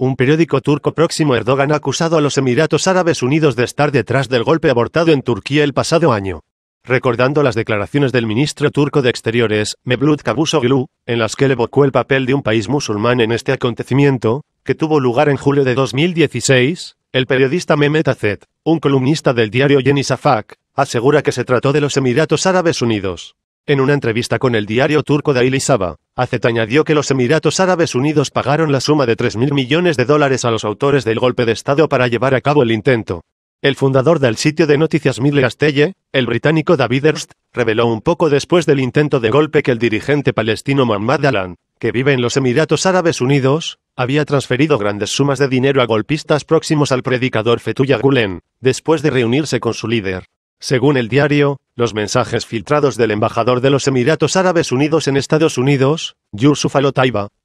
Un periódico turco próximo Erdogan ha acusado a los Emiratos Árabes Unidos de estar detrás del golpe abortado en Turquía el pasado año. Recordando las declaraciones del ministro turco de Exteriores, Mevlut Cavusoglu, en las que le evocó el papel de un país musulmán en este acontecimiento, que tuvo lugar en julio de 2016, el periodista Mehmet Azet, un columnista del diario Yeni Safak, asegura que se trató de los Emiratos Árabes Unidos. En una entrevista con el diario turco Daily Sabah. Acet añadió que los Emiratos Árabes Unidos pagaron la suma de 3.000 millones de dólares a los autores del golpe de Estado para llevar a cabo el intento. El fundador del sitio de noticias Middle el británico David Ernst, reveló un poco después del intento de golpe que el dirigente palestino Mohammad Alan, que vive en los Emiratos Árabes Unidos, había transferido grandes sumas de dinero a golpistas próximos al predicador Fethullah Gulen, después de reunirse con su líder. Según el diario, los mensajes filtrados del embajador de los Emiratos Árabes Unidos en Estados Unidos, Yusuf al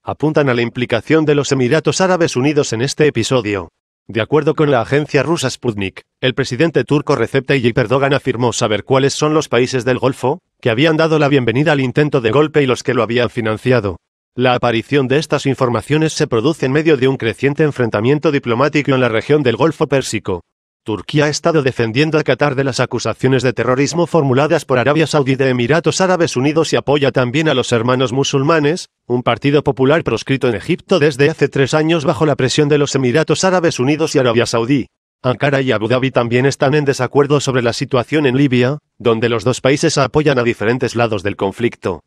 apuntan a la implicación de los Emiratos Árabes Unidos en este episodio. De acuerdo con la agencia rusa Sputnik, el presidente turco Recep Tayyip Erdogan afirmó saber cuáles son los países del Golfo que habían dado la bienvenida al intento de golpe y los que lo habían financiado. La aparición de estas informaciones se produce en medio de un creciente enfrentamiento diplomático en la región del Golfo Pérsico, Turquía ha estado defendiendo a Qatar de las acusaciones de terrorismo formuladas por Arabia Saudí de Emiratos Árabes Unidos y apoya también a los hermanos musulmanes, un partido popular proscrito en Egipto desde hace tres años bajo la presión de los Emiratos Árabes Unidos y Arabia Saudí. Ankara y Abu Dhabi también están en desacuerdo sobre la situación en Libia, donde los dos países apoyan a diferentes lados del conflicto.